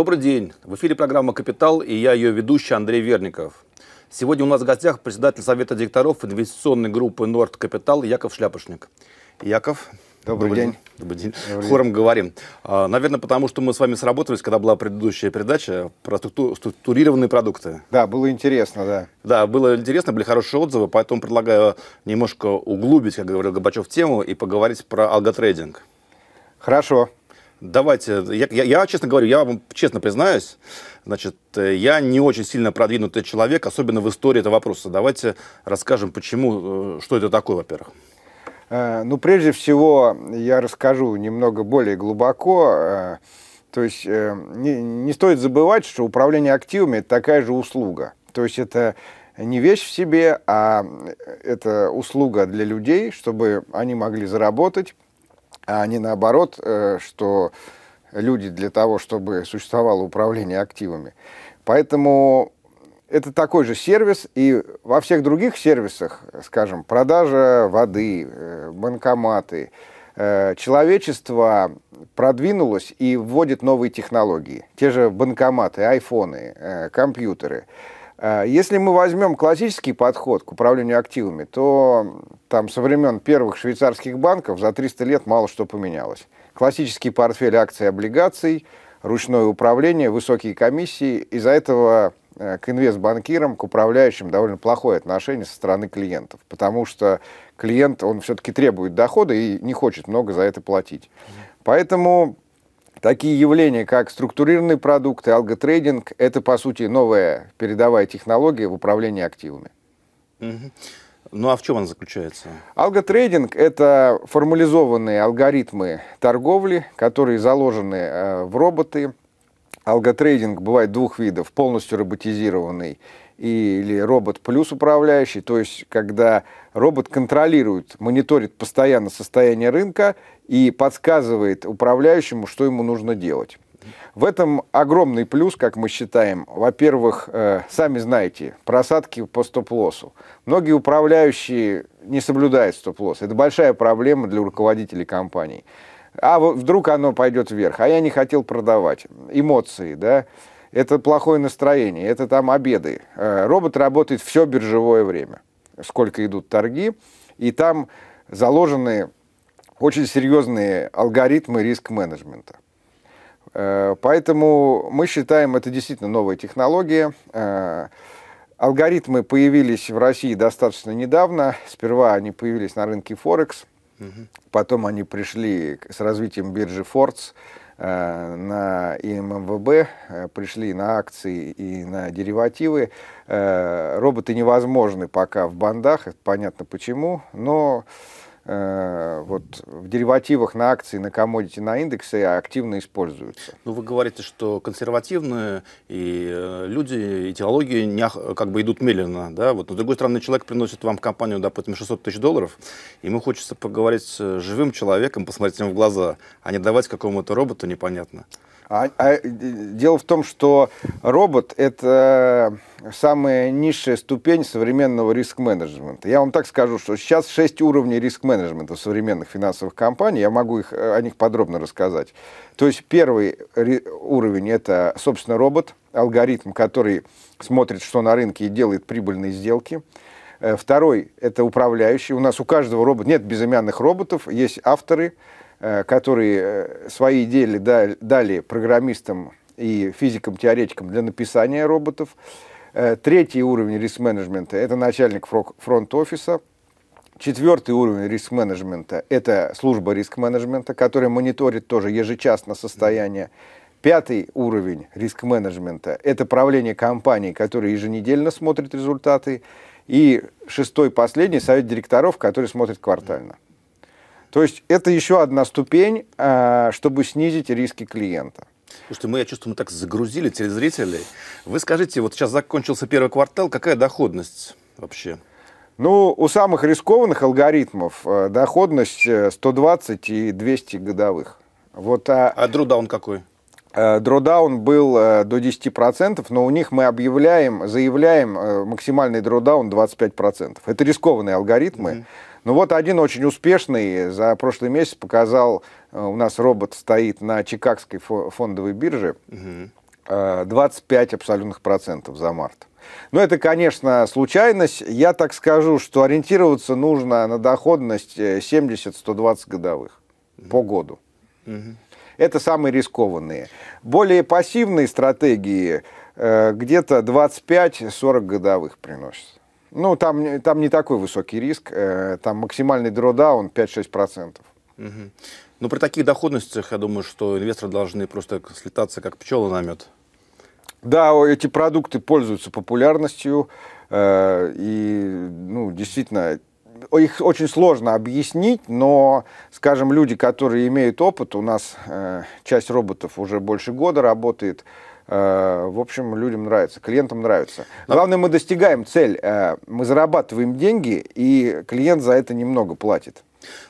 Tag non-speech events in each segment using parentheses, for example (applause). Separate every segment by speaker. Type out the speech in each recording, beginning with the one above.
Speaker 1: Добрый день. В эфире программа «Капитал» и я ее ведущий Андрей Верников. Сегодня у нас в гостях председатель Совета директоров инвестиционной группы «Норд Капитал» Яков Шляпошник. Яков, Добрый, Добрый день. день. Добрый день. Добрый Хором день. говорим. А, наверное, потому что мы с вами сработались, когда была предыдущая передача про структу- структурированные продукты. Да, было интересно, да. Да, было интересно, были хорошие отзывы, поэтому предлагаю немножко углубить, как говорил Габачев, тему и поговорить про алготрейдинг. Хорошо давайте, я, я, я, честно говорю, я вам честно признаюсь, значит, э, я не очень сильно продвинутый человек, особенно в истории этого вопроса. Давайте расскажем, почему, э, что это такое, во-первых.
Speaker 2: Э, ну, прежде всего, я расскажу немного более глубоко. То есть не, не стоит забывать, что управление активами – это такая же услуга. То есть это не вещь в себе, а это услуга для людей, чтобы они могли заработать, а не наоборот, э, что люди для того, чтобы существовало управление активами. Поэтому это такой же сервис, и во всех других сервисах, скажем, продажа воды, э, банкоматы, э, человечество продвинулось и вводит новые технологии. Те же банкоматы, айфоны, компьютеры. Если мы возьмем классический подход к управлению активами, то там со времен первых швейцарских банков за 300 лет мало что поменялось. Классический портфель акций и облигаций, ручное управление, высокие комиссии. Из-за этого э, к инвестбанкирам, к управляющим довольно плохое отношение со стороны клиентов, потому что клиент, он все-таки требует дохода и не хочет много за это платить. Поэтому такие явления, как структурированные продукты, алготрейдинг, это, по сути, новая передовая технология в управлении активами.
Speaker 1: Mm-hmm. Ну а в чем она заключается?
Speaker 2: Алготрейдинг – это формализованные алгоритмы торговли, которые заложены э, в роботы. Алготрейдинг бывает двух видов – полностью роботизированный или робот плюс управляющий, то есть когда робот контролирует, мониторит постоянно состояние рынка и подсказывает управляющему, что ему нужно делать. В этом огромный плюс, как мы считаем. Во-первых, э, сами знаете, просадки по стоп-лоссу. Многие управляющие не соблюдают стоп-лосс. Это большая проблема для руководителей компаний. А вдруг оно пойдет вверх, а я не хотел продавать. Эмоции, да, это плохое настроение, это там обеды. Э, робот работает все биржевое время, сколько идут торги, и там заложены очень серьезные алгоритмы риск-менеджмента. Э, поэтому мы считаем, это действительно новая технология. Э, алгоритмы появились в России достаточно недавно. Сперва они появились на рынке Форекс, угу. потом они пришли с развитием биржи Фордс э, на ИММВБ, пришли на акции и на деривативы. Роботы невозможны пока в бандах, понятно почему, но Э, вот в
Speaker 1: деривативах на акции, на комодити, на индексы активно используются. Ну, вы говорите, что консервативные и э, люди, и технологии не, э, как бы идут медленно, да, вот, но с другой стороны, человек приносит вам в компанию, допустим, 600 тысяч долларов, и ему хочется поговорить с живым человеком, посмотреть ему в глаза, а не давать какому-то роботу непонятно.
Speaker 2: А, а, дело в том, что робот — это самая низшая ступень современного риск-менеджмента. Я вам так скажу, что сейчас 6 уровней риск-менеджмента в современных финансовых компаниях. я могу их, э, о них подробно рассказать. То есть первый уровень – это, собственно, робот, алгоритм, который смотрит, что на рынке, и делает прибыльные сделки. Э, второй – это управляющий. У нас у каждого робота нет безымянных роботов, есть авторы, э, которые свои идеи дали программистам и физикам-теоретикам для написания роботов. Э, третий уровень риск-менеджмента – это начальник фронт-офиса. Четвертый уровень риск-менеджмента – это служба риск-менеджмента, которая мониторит тоже ежечасно состояние. Пятый уровень риск-менеджмента – это правление компании, которое еженедельно смотрит результаты. И шестой, последний – совет директоров, который смотрит квартально. То есть это
Speaker 1: еще одна ступень, э, чтобы снизить
Speaker 2: риски клиента.
Speaker 1: Слушайте, мы, я чувствую, мы так загрузили телезрителей. Вы скажите, вот сейчас закончился первый квартал, какая доходность вообще? Ну, у самых рискованных алгоритмов э, доходность 120
Speaker 2: э, и 200 годовых. Вот, а, а дродаун какой? Э, дродаун был до 10%, но у них мы объявляем, заявляем максимальный дродаун 25%. Это рискованные алгоритмы. Mm-hmm ну вот один очень успешный за прошлый месяц показал, э, у нас робот стоит на Чикагской фондовой бирже, 25 э, абсолютных процентов за март. Но ну, это, конечно, случайность. Я так скажу, что ориентироваться нужно на доходность 70-120 э, годовых по году. Это самые рискованные. Более пассивные стратегии где-то 25-40 годовых приносят. Ну, там, там не такой высокий риск. Э, там максимальный дродаун 5-6%.
Speaker 1: Угу. Ну, при таких доходностях, я думаю, что инвесторы должны просто слетаться, как пчелы на мед.
Speaker 2: Да, эти продукты пользуются популярностью. Э, и, ну, действительно, их очень сложно объяснить, но, скажем, люди, которые имеют опыт, у нас э, часть роботов уже больше года работает, Э, в общем, людям нравится, клиентам нравится. Главное, мы достигаем цель, э, мы зарабатываем деньги, и клиент за это немного платит.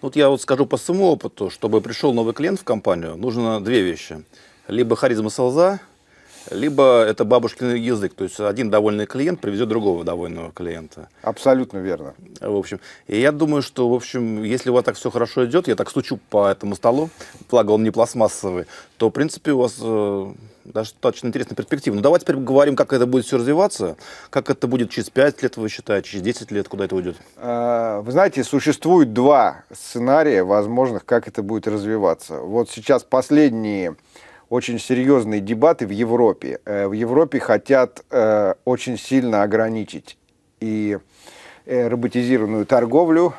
Speaker 1: Вот я вот скажу по своему опыту, чтобы пришел новый клиент в компанию, нужно две вещи. Либо харизма солза, либо это бабушкин язык, то есть один довольный клиент привезет другого довольного клиента. Абсолютно верно. В общем, и я думаю, что, в общем, если у вас так все хорошо идет, я так стучу по этому столу, благо он не пластмассовый, то, в принципе, у вас э, достаточно интересная перспектива. Ну давайте теперь поговорим, как это будет все развиваться, как это будет через 5 лет, вы считаете, через 10 лет, куда это уйдет?
Speaker 2: Э, вы знаете, существует два сценария возможных, как это будет развиваться. Вот сейчас последние очень серьезные дебаты в Европе. Э, в Европе хотят э, очень сильно ограничить и э, роботизированную торговлю,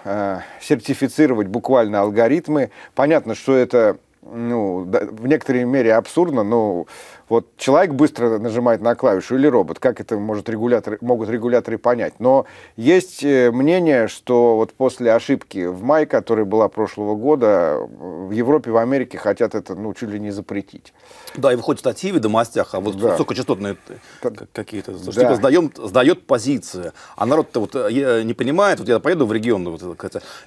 Speaker 2: сертифицировать буквально алгоритмы. Понятно, что это ну, в некоторой мере абсурдно, но вот человек быстро нажимает на клавишу или робот, как это может регуляторы, могут регуляторы понять. Но есть э, мнение, что вот после ошибки в мае, которая была прошлого года,
Speaker 1: в Европе, в Америке хотят это ну, чуть ли не запретить. Да, и выходят статьи в «Ведомостях», а вот да. высокочастотные э, какие-то. да. типа сдаем, сдает позиции, а народ-то вот э, не понимает. Вот я поеду в регион вот,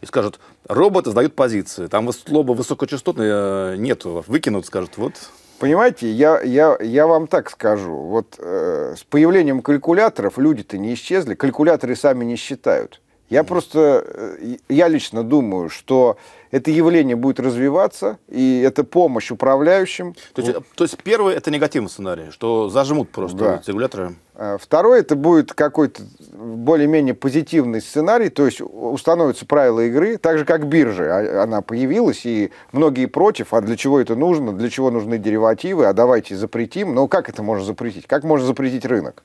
Speaker 1: и скажут, роботы сдают позиции, там слово высокочастотные нет, выкинут, скажут, вот
Speaker 2: Понимаете, я, я, я вам так скажу, вот э, с появлением калькуляторов люди-то не исчезли, калькуляторы сами не считают. Я просто, э, я лично думаю, что это явление будет развиваться, и это помощь управляющим. То есть, э,
Speaker 1: то есть первое, это негативный сценарий, что зажмут просто да. регуляторы. А второй это будет какой-то более-менее
Speaker 2: позитивный сценарий, то есть установятся правила игры, так же, как биржа. А, она появилась, и многие против, а для чего это нужно, для чего нужны деривативы, а давайте запретим. Но как это можно запретить? Как можно запретить рынок?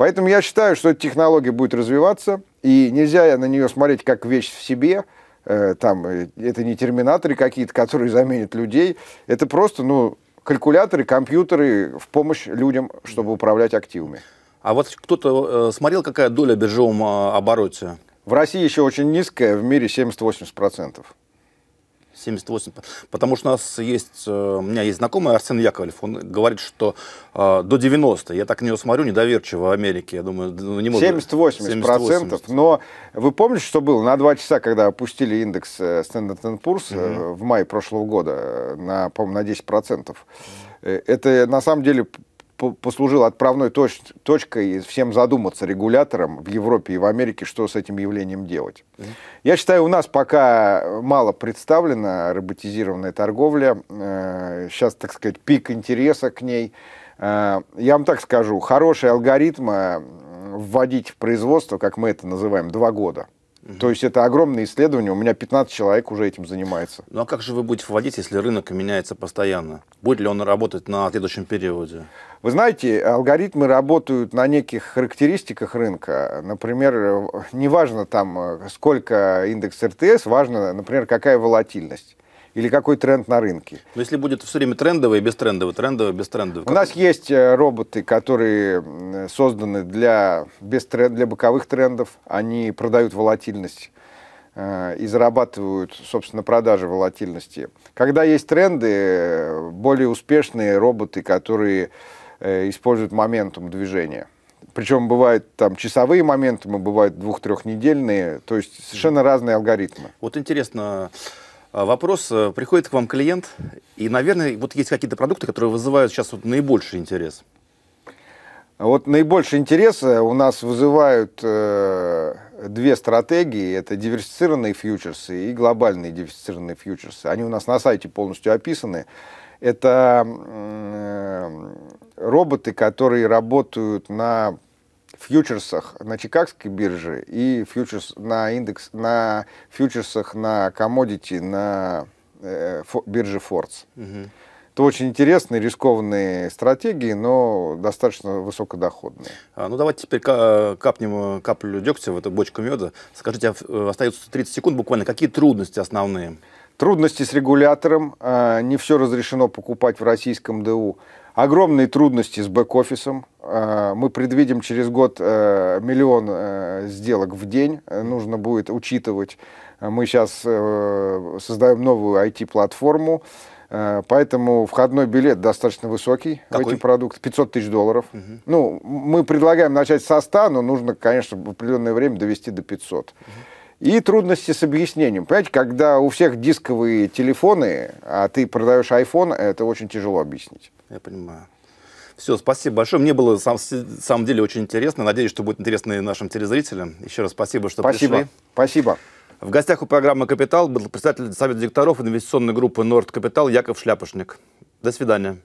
Speaker 2: Поэтому я считаю, что эта технология будет развиваться, и нельзя на нее смотреть как вещь в себе, э, там, э, это не терминаторы какие-то, которые (laughs) заменят людей, это просто, ну, калькуляторы, компьютеры в помощь
Speaker 1: людям, чтобы управлять активами. А вот кто-то э, смотрел, какая доля биржевом обороте? В России еще очень низкая, в мире 70-80%. 78. Потому что у нас есть, э, у меня есть знакомый Арсен Яковлев, он говорит, что э, до 90, я так на него смотрю недоверчиво в Америке, я думаю, ну, не может 70-80 процентов, но вы помните, что было на 2 часа, когда опустили индекс э, Standard Poor's Mm-hmm.
Speaker 2: в мае прошлого года на, по-моему, на 10 процентов? Это на самом деле послужил отправной точ точкой всем задуматься регуляторам в Европе и в Америке, что с этим явлением делать. Mm -hmm. Я считаю, у нас пока мало представлена роботизированная торговля. Э, сейчас, так сказать, пик интереса к ней. Э, я вам так скажу, хорошие алгоритмы вводить в производство, как мы это называем, два года – то есть это огромное исследование, у меня 15 человек уже этим занимается.
Speaker 1: Ну а как же вы будете вводить, если рынок меняется постоянно? Будет ли он работать на следующем периоде?
Speaker 2: Вы знаете, алгоритмы работают на неких характеристиках рынка. Например, неважно там, сколько индекс РТС, важно, например, какая волатильность или какой тренд на рынке.
Speaker 1: Но если будет все время трендовый и бестрендовый, трендовый, бестрендовый. У
Speaker 2: нас есть э, роботы, которые созданы для, без тренд, для боковых трендов. Они продают волатильность э, и зарабатывают, собственно, продажи волатильности. Когда есть тренды, э, более успешные роботы, которые используют моментум движения. Причем бывают там часовые моменты, бывают
Speaker 1: двух-трехнедельные, то есть совершенно разные алгоритмы. Вот интересно, а, вопрос. Э, приходит к вам клиент, и, наверное, вот есть какие-то продукты, которые вызывают сейчас вот наибольший интерес.
Speaker 2: Вот наибольший интерес э, у нас вызывают э, две стратегии. Это диверсифицированные фьючерсы и глобальные диверсифицированные фьючерсы. Они у нас на сайте полностью описаны. Это э, роботы, которые работают на фьючерсах на Чикагской бирже и фьючерс на индекс на фьючерсах на комодити на э, фо, бирже Фордс. Это очень интересные, рискованные стратегии,
Speaker 1: но достаточно высокодоходные. А, ну, давайте теперь капнем э, каплю дегтя в эту бочку меда. Скажите, а э, остается 30 секунд буквально. Какие трудности основные? Трудности с регулятором, э, не все разрешено покупать в российском ДУ. Огромные трудности
Speaker 2: с бэк-офисом. Э, мы предвидим через год э, миллион сделок в день. Нужно будет учитывать. Мы сейчас создаем новую IT-платформу. Поэтому входной билет достаточно высокий Какой? в эти продукты, 500 тысяч долларов. Угу. Ну, мы предлагаем начать со 100, но нужно, конечно, в определенное время довести до 500. Угу. И трудности с объяснением. Понимаете, когда у всех дисковые телефоны, а ты продаешь iPhone, это очень тяжело объяснить.
Speaker 1: Я понимаю. Все, спасибо большое. Мне было, на самом деле, очень интересно. Надеюсь, что будет интересно и нашим телезрителям. Еще раз спасибо, что спасибо. пришли. Спасибо. В гостях у программы «Капитал» был представитель Совета директоров инвестиционной группы «Норд Капитал» Яков Шляпушник. До свидания.